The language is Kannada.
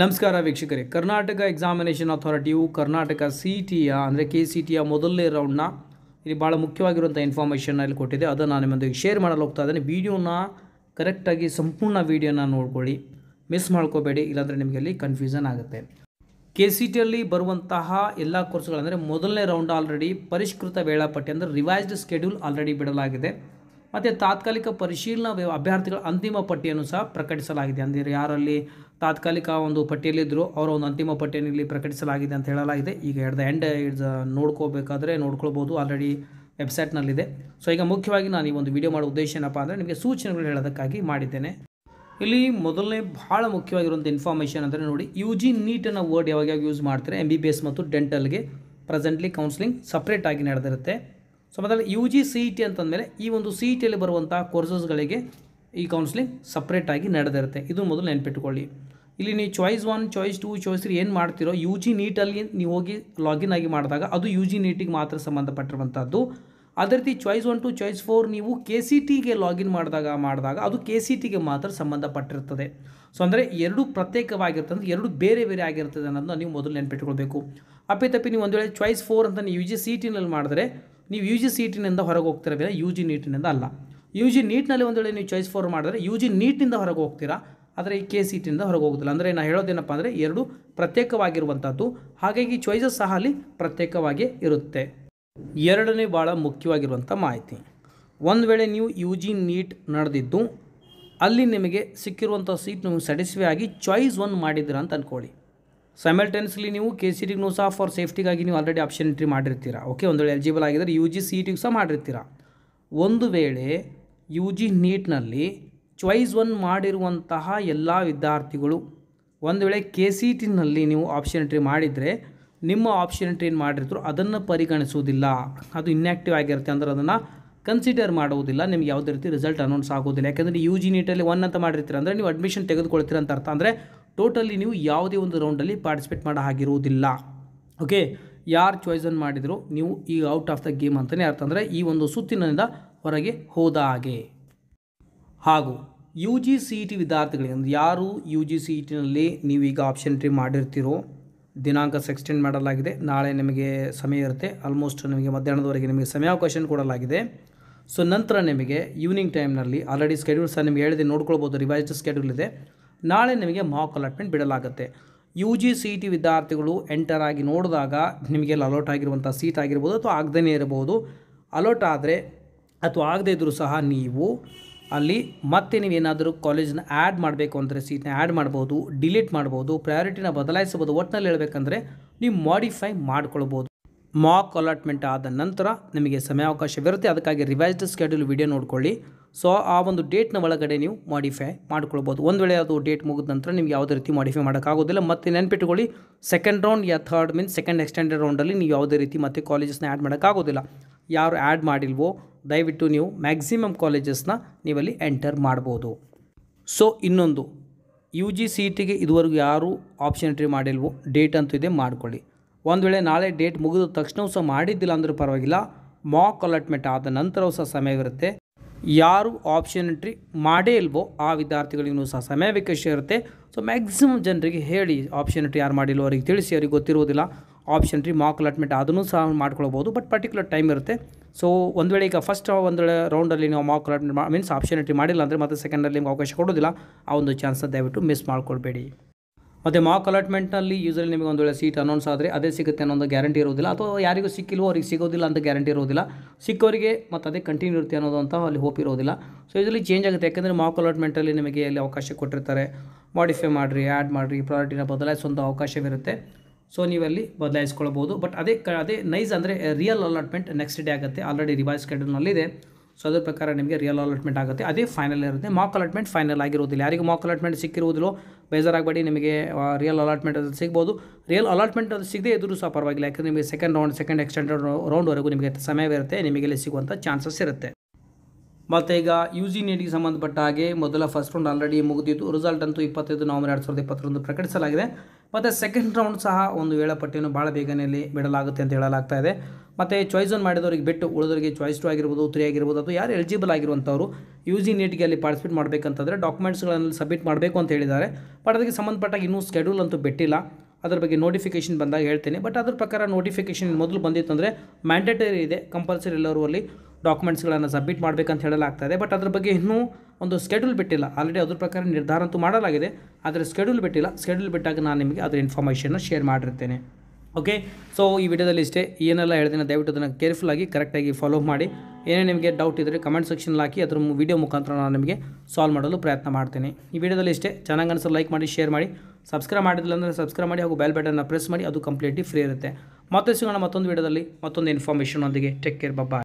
ನಮಸ್ಕಾರ ವೀಕ್ಷಕರೇ ಕರ್ನಾಟಕ ಎಕ್ಸಾಮಿನೇಷನ್ ಅಥಾರಿಟಿಯು ಕರ್ನಾಟಕ ಸಿ ಟಿಯ ಅಂದರೆ ಕೆ ಸಿ ಟಿಯ ಮೊದಲನೇ ರೌಂಡ್ನ ಇಲ್ಲಿ ಭಾಳ ಮುಖ್ಯವಾಗಿರುವಂಥ ಇನ್ಫಾರ್ಮೇಷನ್ ಇಲ್ಲಿ ಕೊಟ್ಟಿದೆ ಅದನ್ನು ನಾನು ನಿಮ್ಮೊಂದಿಗೆ ಶೇರ್ ಮಾಡಲು ಹೋಗ್ತಾ ಇದ್ದೇನೆ ವೀಡಿಯೋನ ಕರೆಕ್ಟಾಗಿ ಸಂಪೂರ್ಣ ವೀಡಿಯೋನ ನೋಡ್ಕೊಳ್ಳಿ ಮಿಸ್ ಮಾಡ್ಕೋಬೇಡಿ ಇಲ್ಲಾಂದರೆ ನಿಮಗೆ ಅಲ್ಲಿ ಕನ್ಫ್ಯೂಷನ್ ಆಗುತ್ತೆ ಕೆ ಸಿ ಟಿಯಲ್ಲಿ ಬರುವಂತಹ ಎಲ್ಲ ಕೋರ್ಸ್ಗಳಂದರೆ ಮೊದಲನೇ ರೌಂಡ್ ಆಲ್ರೆಡಿ ಪರಿಷ್ಕೃತ ವೇಳಾಪಟ್ಟಿ ಅಂದರೆ ರಿವೈಸ್ಡ್ ಸ್ಕೆಡ್ಯೂಲ್ ಆಲ್ರೆಡಿ ಬಿಡಲಾಗಿದೆ ಮತ್ತು ತಾತ್ಕಾಲಿಕ ಪರಿಶೀಲನಾ ಅಭ್ಯರ್ಥಿಗಳ ಅಂತಿಮ ಪಟ್ಟಿಯನ್ನು ಸಹ ಪ್ರಕಟಿಸಲಾಗಿದೆ ಅಂದರೆ ಯಾರಲ್ಲಿ ತಾತ್ಕಾಲಿಕ ಒಂದು ಪಟ್ಟಿಯಲ್ಲಿದ್ದರು ಅವರ ಒಂದು ಅಂತಿಮ ಪಟ್ಟಿಯನ್ನು ಇಲ್ಲಿ ಪ್ರಕಟಿಸಲಾಗಿದೆ ಅಂತ ಹೇಳಲಾಗಿದೆ ಈಗ ಎಟ್ ಎಂಡ್ ಇಡ್ ನೋಡ್ಕೋಬೇಕಾದ್ರೆ ನೋಡ್ಕೊಳ್ಬೋದು ಆಲ್ರೆಡಿ ವೆಬ್ಸೈಟ್ನಲ್ಲಿದೆ ಸೊ ಈಗ ಮುಖ್ಯವಾಗಿ ನಾನು ಈ ಒಂದು ವಿಡಿಯೋ ಮಾಡೋ ಉದ್ದೇಶ ಏನಪ್ಪ ಅಂದರೆ ನಿಮಗೆ ಸೂಚನೆಗಳು ಹೇಳೋದಕ್ಕಾಗಿ ಮಾಡಿದ್ದೇನೆ ಇಲ್ಲಿ ಮೊದಲನೇ ಭಾಳ ಮುಖ್ಯವಾಗಿರುವಂಥ ಇನ್ಫಾರ್ಮೇಷನ್ ಅಂದರೆ ನೋಡಿ ಯು ಜಿ ನೀಟನ್ನು ವರ್ಡ್ ಯಾವಾಗ ಯಾವಾಗ ಯೂಸ್ ಮಾಡ್ತಾರೆ ಎಮ್ ಬಿ ಬಿ ಎಸ್ ಮತ್ತು ಡೆಂಟಲ್ಗೆ ಪ್ರೆಸೆಂಟ್ಲಿ ಕೌನ್ಸಿಲಿಂಗ್ ಸಪ್ರೇಟಾಗಿ ನಡೆದಿರುತ್ತೆ ಸೊ ಮೊದಲು U G C E T ಅಂತಂದಮೇಲೆ ಈ ಒಂದು ಸಿ ಇ e ಟಿಯಲ್ಲಿ ಬರುವಂಥ ಕೋರ್ಸಸ್ಗಳಿಗೆ ಈ ಕೌನ್ಸಿಲಿಂಗ್ ಸಪ್ರೇಟಾಗಿ ನಡೆದಿರುತ್ತೆ ಇದು ಮೊದಲು ನೆನಪಿಟ್ಟುಕೊಳ್ಳಿ ಇಲ್ಲಿ ನೀವು choice one choice two choice three ಏನು ಮಾಡ್ತಿರೋ ಯು ಜಿ ನೀಟಲ್ಲಿ ನೀವು ಹೋಗಿ ಲಾಗಿನ್ ಆಗಿ ಮಾಡಿದಾಗ ಅದು ಯು ಜಿ ನೀಟಿಗೆ ಮಾತ್ರ ಸಂಬಂಧಪಟ್ಟಿರುವಂಥದ್ದು ಅದೇ ರೀತಿ choice one two choice four ನೀವು ಕೆ ಸಿ ಟಿಗೆ ಲಾಗಿನ್ ಮಾಡಿದಾಗ ಮಾಡಿದಾಗ ಅದು ಕೆ ಸಿ ಟಿಗೆ ಮಾತ್ರ ಸಂಬಂಧಪಟ್ಟಿರ್ತದೆ ಸೊ ಅಂದರೆ ಎರಡು ಪ್ರತ್ಯೇಕವಾಗಿರ್ತದೆ ಎರಡು ಬೇರೆ ಬೇರೆ ಆಗಿರ್ತದೆ ಅನ್ನೋದನ್ನ ನೀವು ಮೊದಲು ನೆನ್ಪಿಟ್ಕೊಳ್ಬೇಕು ಅಪ್ಪಿತಪ್ಪಿ ನೀವು ಒಂದು ವೇಳೆ ಚಾಯ್ಸ್ ಫೋರ್ ಅಂತ ನೀವು ಯು ಜಿ ಸಿ ಟಿನಲ್ಲಿ ಮಾಡಿದ್ರೆ ನೀವು ಯು ಜಿ ಸಿ ಟಿನಿಂದ ಹೊರಗೆ ಹೋಗ್ತಿರೋ ಬೇರೆ ಯು ಜಿ ನೀಟಿನಿಂದ ಅಲ್ಲ ಯು ಜಿ ನೀಟ್ನಲ್ಲಿ ಒಂದು ವೇಳೆ ನೀವು ಚಾಯ್ಸ್ ಫೋರ್ ಮಾಡಿದ್ರೆ ಯು ಜಿ ನೀಟ್ನಿಂದ ಹೊರಗೆ ಹೋಗ್ತೀರಾ ಆದರೆ ಈ ಕೆ ಸಿ ಟಿಯಿಂದ ಹೊರಗೆ ಹೋಗೋದಿಲ್ಲ ಅಂದರೆ ನಾನು ಹೇಳೋದೇನಪ್ಪ ಅಂದರೆ ಎರಡು ಪ್ರತ್ಯೇಕವಾಗಿರುವಂಥದ್ದು ಹಾಗಾಗಿ ಚಾಯ್ಸಸ್ ಸಹ ಅಲ್ಲಿ ಪ್ರತ್ಯೇಕವಾಗಿ ಇರುತ್ತೆ ಎರಡನೇ ಭಾಳ ಮುಖ್ಯವಾಗಿರುವಂಥ ಮಾಹಿತಿ ಒಂದು ವೇಳೆ ನೀವು ಯು ಜಿ ನೀಟ್ ನಡೆದಿದ್ದು ಅಲ್ಲಿ ನಿಮಗೆ ಸಿಕ್ಕಿರುವಂಥ ಸೀಟ್ ನೀವು ಸ್ಯಾಟಿಸ್ಫೈ ಆಗಿ ಚಾಯ್ಸ್ ಒನ್ ಮಾಡಿದ್ದೀರಾ ಅಂತ ಅಂದ್ಕೊಳ್ಳಿ ಸೈಮಲ್ಟೇನಿಯಸ್ಲಿ ನೀವು ಕೆ ಸಿ ಟಿಗೂ ಸಹ ಫಾರ್ ಸೇಫ್ಟಿಗಾಗಿ ನೀವು ಆಲ್ರೆಡಿ ಆಪ್ಷನ್ ಎಂಟ್ರಿ ಮಾಡಿರ್ತೀರಾ ಓಕೆ ಒಂದು ವೇಳೆ ಎಲಿಜಿಬಲ್ ಆಗಿದ್ದರೆ ಯು ಜಿ ಸಿ ಟಿಗೂ ಸಹ ಮಾಡಿರ್ತೀರಾ ಒಂದು ವೇಳೆ ಯು ಜಿ ನೀಟ್ನಲ್ಲಿ ಚಾಯ್ಸ್ ಒನ್ ಮಾಡಿರುವಂತಹ ಎಲ್ಲ ವಿದ್ಯಾರ್ಥಿಗಳು ಒಂದು ವೇಳೆ ಕೆ ಸಿ ಟಿನಲ್ಲಿ ನೀವು ಆಪ್ಷನ್ ಎಂಟ್ರಿ ಮಾಡಿದರೆ ನಿಮ್ಮ ಆಪ್ಷನ್ ಎಂಟ್ರಿ ಏನು ಮಾಡಿರ್ತಾರೋ ಅದನ್ನು ಪರಿಗಣಿಸುವುದಿಲ್ಲ ಅದು ಇನ್ಯಾಕ್ಟಿವ್ ಆಗಿರುತ್ತೆ ಅಂದರೆ ಅದನ್ನು ಕನ್ಸಿಡರ್ ಮಾಡುವುದಿಲ್ಲ ನಿಮ್ಗೆ ಯಾವುದೇ ರೀತಿ ರಿಸಲ್ಟ್ ಅನೌನ್ಸ್ ಆಗೋದಿಲ್ಲ ಯಾಕೆಂದರೆ ಯು ಜಿ ನೀಟಲ್ಲಿ ಒನ್ ಅಂತ ಮಾಡಿರ್ತೀರ ಅಂದರೆ ನೀವು ಅಡ್ಮಿಷನ್ ತೆಗೆದುಕೊಳ್ತೀರ ಅಂತ ಅರ್ಥ ಅಂದರೆ ಟೋಟಲಿ ನೀವು ಯಾವುದೇ ಒಂದು ರೌಂಡಲ್ಲಿ ಪಾರ್ಟಿಸಿಪೇಟ್ ಮಾಡೋ ಆಗಿರುವುದಿಲ್ಲ ಓಕೆ ಯಾರು ಚಾಯ್ಸನ್ನು ಮಾಡಿದರೂ ನೀವು ಈ ಔಟ್ ಆಫ್ ದ ಗೇಮ್ ಅಂತಲೇ ಅರ್ಥ ಅಂದರೆ ಈ ಒಂದು ಸುತ್ತಿನಿಂದ ಹೊರಗೆ ಹೋದ ಹಾಗೆ ಹಾಗೂ U G C E T ವಿದ್ಯಾರ್ಥಿಗಳಿಗೆ ಅಂದರೆ ಯಾರು U G C E e ಟಿನಲ್ಲಿ ನೀವೀಗ ಆಪ್ಷನ್ ಎಂಟ್ರಿ ಮಾಡಿರ್ತೀರೋ ದಿನಾಂಕ ಸೆಕ್ಸ್ಟೆಂಡ್ ಮಾಡಲಾಗಿದೆ ನಾಳೆ ನಿಮಗೆ ಸಮಯ ಇರುತ್ತೆ ಆಲ್ಮೋಸ್ಟ್ ನಿಮಗೆ ಮಧ್ಯಾಹ್ನದವರೆಗೆ ನಿಮಗೆ ಸಮಯಾವಕಾಶನ ಕೊಡಲಾಗಿದೆ ಸೊ ನಂತರ ನಿಮಗೆ ಈವ್ನಿಂಗ್ ಟೈಮ್ನಲ್ಲಿ ಆಲ್ರೆಡಿ ಸ್ಕೆಡ್ಯೂಲ್ ಸಹ ನಿಮಗೆ ಹೇಳಿದೆ ನೋಡ್ಕೊಳ್ಬೋದು ರಿವೈಸ್ಡ್ ಸ್ಕೆಡ್ಯೂಲ್ ಇದೆ ನಾಳೆ ನಿಮಗೆ ಮಾಕ್ ಅಲಾಟ್ಮೆಂಟ್ ಬಿಡಲಾಗುತ್ತೆ U G C E T ವಿದ್ಯಾರ್ಥಿಗಳು ಎಂಟರ್ ಆಗಿ ನೋಡಿದಾಗ ನಿಮಗೆಲ್ಲ ಅಲೋಟ್ ಆಗಿರುವಂಥ ಸೀಟ್ ಆಗಿರ್ಬೋದು ಅಥವಾ ಆಗದೇ ಇರಬಹುದು ಅಲೋಟ್ ಆದರೆ ಅಥವಾ ಆಗದೇ ಇದ್ದರೂ ಸಹ ನೀವು ಅಲ್ಲಿ ಮತ್ತೆ ನೀವೇನಾದರೂ ಕಾಲೇಜನ್ನ ಆ್ಯಡ್ ಮಾಡಬೇಕು ಅಂದರೆ ಸೀಟ್ನ ಆ್ಯಡ್ ಮಾಡ್ಬೋದು ಡಿಲೀಟ್ ಮಾಡ್ಬೋದು ಪ್ರಯಾರಿಟಿನ ಬದಲಾಯಿಸ್ಬೋದು ಒಟ್ಟಿನಲ್ಲಿ ಹೇಳಬೇಕಂದ್ರೆ ನೀವು ಮಾಡಿಫೈ ಮಾಡ್ಕೊಳ್ಬೋದು ಮಾಕ್ ಅಲಾಟ್ಮೆಂಟ್ ಆದ ನಂತರ ನಿಮಗೆ ಸಮಯಾವಕಾಶವಿರುತ್ತೆ ಅದಕ್ಕಾಗಿ ರಿವೈಸ್ಡ್ ಸ್ಕೆಡ್ಯೂಲ್ ವಿಡಿಯೋ ನೋಡ್ಕೊಳ್ಳಿ ಸೊ ಆ ಒಂದು ಡೇಟ್ನ ಒಳಗಡೆ ನೀವು ಮಾಡಿಫೈ ಮಾಡ್ಕೊಳ್ಬೋದು ಒಂದು ವೇಳೆ ಅದು ಡೇಟ್ ಮುಗಿದ ನಂತರ ನಿಮ್ಗೆ ಯಾವುದೇ ರೀತಿ ಮಾಡಿಫೈ ಮಾಡೋಕ್ಕಾಗೋದಿಲ್ಲ ಮತ್ತೆ ನೆನಪಿಟ್ಕೊಳ್ಳಿ ಸೆಕೆಂಡ್ ರೌಂಡ್ ಯಾ ಥರ್ಡ್ ಮೀನ್ಸ್ ಸೆಕೆಂಡ್ ಎಕ್ಸ್ಟೆಂಡೆಡ್ ರೌಂಡಲ್ಲಿ ನೀವು ಯಾವುದೇ ರೀತಿ ಮತ್ತೆ ಕಾಲೇಜಸ್ನ ಆ್ಯಡ್ ಮಾಡೋಕ್ಕಾಗೋದಿಲ್ಲ ಯಾರು ಆ್ಯಡ್ ಮಾಡಿಲ್ವೋ ದಯವಿಟ್ಟು ನೀವು ಮ್ಯಾಕ್ಸಿಮಮ್ ಕಾಲೇಜಸ್ನ ನೀವಲ್ಲಿ ಎಂಟರ್ ಮಾಡ್ಬೋದು ಸೊ ಇನ್ನೊಂದು ಯು ಜಿ ಸಿ ಟಿಗೆ ಇದುವರೆಗೂ ಯಾರೂ ಆಪ್ಷನ್ ಎಂಟ್ರಿ ಮಾಡಿಲ್ವೋ ಡೇಟ್ ಅಂತೂ ಇದೆ ಮಾಡ್ಕೊಳ್ಳಿ ಒಂದು ವೇಳೆ ನಾಳೆ ಡೇಟ್ ಮುಗಿದ ತಕ್ಷಣವೂ ಸಹ ಮಾಡಿದ್ದಿಲ್ಲ ಅಂದರೂ ಪರವಾಗಿಲ್ಲ ಮಾಕ್ ಅಲಾಟ್ಮೆಂಟ್ ಆದ ನಂತರವೂ ಸಹ ಸಮಯವಿರುತ್ತೆ ಯಾರು ಆಪ್ಷನ್ ಎಂಟ್ರಿ ಮಾಡೇ ಇಲ್ವೋ ಆ ವಿದ್ಯಾರ್ಥಿಗಳಿಗೂ ಸಹ ಸಮಯ ಬೇಕಾ ಇರುತ್ತೆ ಸೊ ಮ್ಯಾಕ್ಸಿಮಮ್ ಜನರಿಗೆ ಹೇಳಿ ಆಪ್ಷನ್ ಎಂಟ್ರಿ ಯಾರು ಮಾಡಿಲ್ವೋ ಅವರಿಗೆ ತಿಳಿಸಿ ಅವ್ರಿಗೆ ಗೊತ್ತಿರೋದಿಲ್ಲ ಆಪ್ಷನ್ ರೀ ಮಾಕ್ ಅಲಾಟ್ಮೆಂಟ್ ಅದನ್ನು ಸಹ ಮಾಡ್ಕೊಳ್ಬೋದು ಬಟ್ ಪರ್ಟಿಕ್ಯುಲರ್ ಟೈಮ್ ಇರುತ್ತೆ ಸೊ ಒಂದು ವೇಳೆ ಈಗ ಫಸ್ಟ್ ಒಂದು ವೇಳೆ ರೌಂಡಲ್ಲಿ ನೀವು mock allotment means option entry ಮಾಡಿಲ್ಲ ಅಂದರೆ ಮತ್ತೆ ಸೆಕೆಂಡಲ್ಲಿ ನಿಮ್ಗೆ ಅವಕಾಶ ಕೊಡೋದಿಲ್ಲ ಆ ಒಂದು ಚಾನ್ಸನ್ನು ದಯವಿಟ್ಟು ಮಿಸ್ ಮಾಡಿಕೊಡ್ಬೇಡಿ ಮತ್ತು ಮಾಕ್ ಅಲಾಟ್ಮೆಂಟ್ನಲ್ಲಿ ಯೂಸಲ್ಲಿ ನಿಮಗೆ ಒಂದು ವೇಳೆ ಸೀಟ್ ಅನೌನ್ಸ್ ಆದರೆ ಅದೇ ಸಿಗುತ್ತೆ ಅನ್ನೋ ಒಂದು ಗ್ಯಾರಂಟಿ ಇರೋದಿಲ್ಲ ಅಥವಾ ಯಾರಿಗೂ ಸಿಕ್ಕಿಲ್ವೋ ಅವ್ರಿಗೆ ಸಿಗೋದಿಲ್ಲ ಅಂತ ಗ್ಯಾರಂಟಿ ಇರೋದಿಲ್ಲ ಸಿಕ್ಕೋರಿಗೆ ಮತ್ತು ಅದೇ ಕಂಟಿನ್ಯೂ ಇರುತ್ತೆ ಅನ್ನೋದು ಅಲ್ಲಿ ಹೋಪ್ ಇರೋದಿಲ್ಲ ಸೊ ಇದರಲ್ಲಿ ಚೇಂಜ್ ಆಗುತ್ತೆ ಯಾಕೆಂದರೆ ಮಾಕ್ ಅಲಾಟ್ಮೆಂಟಲ್ಲಿ ನಿಮಗೆ ಅಲ್ಲಿ ಅವಕಾಶ ಕೊಟ್ಟಿರ್ತಾರೆ ಮಾಡಿಫೈ ಮಾಡಿರಿ ಆ್ಯಡ್ ಮಾಡಿರಿ ಪ್ರಾಡಕ್ಟಿನ ಬದಲಾಯಿಸುವಂಥ ಅವಕಾಶವಿರುತ್ತೆ ಸೊ ನೀವಲ್ಲಿ ಬದಲಾಯಿಸ್ಕೊಳ್ಬೋದು ಬಟ್ ಅದೇ ಕ ಅದೇ ನೈಸ್ ಅಂದರೆ ರಿಯಲ್ ಅಲಾಟ್ಮೆಂಟ್ ನೆಕ್ಸ್ಟ್ ಡೇ ಆಗುತ್ತೆ ಆಲ್ರೆಡಿ ರಿವೈಸ್ ಸ್ಕೆಡ್ಯೂಲ್ನಲ್ಲಿದೆ ಸೊ ಅದರ ಪ್ರಕಾರ ನಿಮಗೆ ರಿಯಲ್ ಅಲಾಟ್ಮೆಂಟ್ ಆಗುತ್ತೆ ಅದೇ ಫೈನಲ್ ಇರುತ್ತೆ ಮಾಕ್ ಅಲಾಟ್ಮೆಂಟ್ ಫೈನಲ್ ಆಗಿರೋದಿಲ್ಲ ಯಾರಿಗೂ ಮಾಕ್ ಅಲಾಟ್ಮೆಂಟ್ ಸಿಕ್ಕಿರುವುದಿಲ್ಲೋ ಬೇಜಾರಾಗಬೇಡಿ ನಿಮಗೆ ರಿಯಲ್ ಅಲಾಟ್ಮೆಂಟ್ ಅದು ಸಿಗ್ಬೋದು ರಿಯಲ್ ಅಲಾಟ್ಮೆಂಟ್ ಅದು ಸಿಗದೆ ಇದ್ರೂ ಸಹ ಪರವಾಗಿಲ್ಲ ಯಾಕಂದರೆ ನಿಮಗೆ ಸೆಕೆಂಡ್ ರೌಂಡ್ ಸೆಕೆಂಡ್ ಎಕ್ಸ್ಟೆಂಡೆಡ್ ರೌಂಡ್ವರೆಗೂ ನಿಮಗೆ ಸಮಯವಿರುತ್ತೆ ನಿಮಗೆ ಇಲ್ಲಿ ಸಿಗುವಂಥ ಚಾನ್ಸಸ್ ಇರುತ್ತೆ ಮತ್ತು ಈಗ ಯು ಜಿ ನೀಟಿಗೆ ಸಂಬಂಧಪಟ್ಟ ಹಾಗೆ ಮೊದಲ ಫಸ್ಟ್ ರೌಂಡ್ ಆಲ್ರೆಡಿ ಮುಗಿದಿತ್ತು ರಿಸಲ್ಟ್ ಅಂತೂ ಇಪ್ಪತ್ತೈದು ನವೆಂಬರ್ ಎರಡು ಸಾವಿರದ ಇಪ್ಪತ್ತರಂದು ಪ್ರಕಟಿಸಲಾಗಿದೆ ಮತ್ತು ಸೆಕೆಂಡ್ ರೌಂಡ್ ಸಹ ಒಂದು ವೇಳಾಪಟ್ಟಿಯನ್ನು ಭಾಳ ಬೇಗನೆ ಬಿಡಲಾಗುತ್ತೆ ಅಂತ ಹೇಳಲಾಗ್ತಾ ಇದೆ ಮತ್ತು ಚಾಯ್ಸ್ ಒನ್ ಮಾಡಿದವರಿಗೆ ಬಿಟ್ಟು ಉಳಿದವರಿಗೆ ಚಾಯ್ಸ್ ಟು ಆಗಿರ್ಬೋದು ತ್ರೀ ಆಗಿರ್ಬೋದು ಅಥವಾ ಯಾರು ಎಲಿಜಿಬಲ್ ಆಗಿರುವಂಥವ್ರು ಯು ಜಿ ನೀಟ್ಗೆ ಅಲ್ಲಿ ಪಾರ್ಟಿಸಿಪೇಟ್ ಮಾಡಬೇಕಂತಂದರೆ ಡಾಕ್ಯುಮೆಂಟ್ಸ್ಗಳನ್ನು ಸಬ್ಮಿಟ್ ಮಾಡಬೇಕು ಅಂತ ಹೇಳಿದ್ದಾರೆ ಬಟ್ ಅದಕ್ಕೆ ಸಂಬಂಧಪಟ್ಟಾಗ ಇನ್ನೂ ಸ್ಕೆಡ್ಯೂಲ್ ಅಂತೂ ಬಿಟ್ಟಿಲ್ಲ ಅದ್ರ ಬಗ್ಗೆ ನೋಟಿಫಿಕೇಷನ್ ಬಂದಾಗ ಹೇಳ್ತೀನಿ ಬಟ್ ಅದ್ರ ಪ್ರಕಾರ ನೋಟಿಫಿಕೇಷನ್ ಮೊದಲು ಬಂದಿತ್ತು ಅಂದರೆ ಮ್ಯಾಂಡೇಟರಿ ಇದೆ ಕಂಪಲ್ಸರಿ ಎಲ್ಲರೂ ಅಲ್ಲಿ ಡಾಕ್ಯುಮೆಂಟ್ಸ್ಗಳನ್ನು ಸಬ್ಮಿಟ್ ಮಾಡಬೇಕಂತ ಹೇಳಲಾಗ್ತದೆ ಬಟ್ ಅದ್ರ ಬಗ್ಗೆ ಇನ್ನೂ ಒಂದು ಸ್ಕೆಡ್ಯೂಲ್ ಬಿಟ್ಟಿಲ್ಲ ಆಲ್ರೆಡಿ ಅದ್ರ ಪ್ರಕಾರ ನಿರ್ಧಾರ ಅಂತೂ ಮಾಡಲಾಗಿದೆ ಆದರೆ ಸ್ಕೆಡ್ಯೂಲ್ ಬಿಟ್ಟಿಲ್ಲ ಸ್ಕೆಡ್ಯೂಲ್ ಬಿಟ್ಟಾಗ ನಾನು ನಿಮಗೆ ಅದರ ಇನ್ಫಾರ್ಮೇಷನ್ನ ಶೇರ್ ಮಾಡಿರ್ತೇನೆ ಓಕೆ ಸೊ ಈ ವಿಡಿಯೋದಲ್ಲಿ ಇಷ್ಟೇ ಏನೆಲ್ಲ ಹೇಳ್ತೀನಿ ದಯವಿಟ್ಟು ಅದನ್ನು ಕೇರ್ಫುಲ್ಲಾಗಿ ಕರೆಕ್ಟಾಗಿ ಫಾಲೋ ಮಾಡಿ ಏನೇ ನಿಮಗೆ ಡೌಟ್ ಇದ್ದರೆ ಕಮೆಂಟ್ ಸೆಕ್ಷನ್ ಹಾಕಿ ಅದರ ವಿಡಿಯೋ ಮುಖಾಂತರ ನಾನು ನಿಮಗೆ ಸಾಲ್ವ್ ಮಾಡಲು ಪ್ರಯತ್ನ ಮಾಡ್ತೀನಿ ಈ ವಿಡಿಯೋದಲ್ಲಿ ಇಷ್ಟೇ ಚೆನ್ನಾಗಿ ಅನಿಸಲು ಲೈಕ್ ಮಾಡಿ ಶೇರ್ ಮಾಡಿ ಸಬ್ಸ್ಕ್ರೈಬ್ ಮಾಡಿದಿಲ್ಲ ಅಂದರೆ ಸಬ್ಸ್ಕ್ರೈಬ್ ಮಾಡಿ ಹಾಗೂ ಬೆಲ್ ಬಟನ್ನ ಪ್ರೆಸ್ ಮಾಡಿ ಅದು ಕಂಪ್ಲೀಟ್ಲಿ ಫ್ರೀ ಇರುತ್ತೆ ಮತ್ತೆ ಸಿಗೋಣ ಮತ್ತೊಂದು ವಿಡಿಯೋದಲ್ಲಿ ಮತ್ತೊಂದು ಇನ್ಫಾರ್ಮೇಷನ್ ಒಂದಿಗೆ ಟೇಕ್ ಕೇರ್ ಬಾಯ್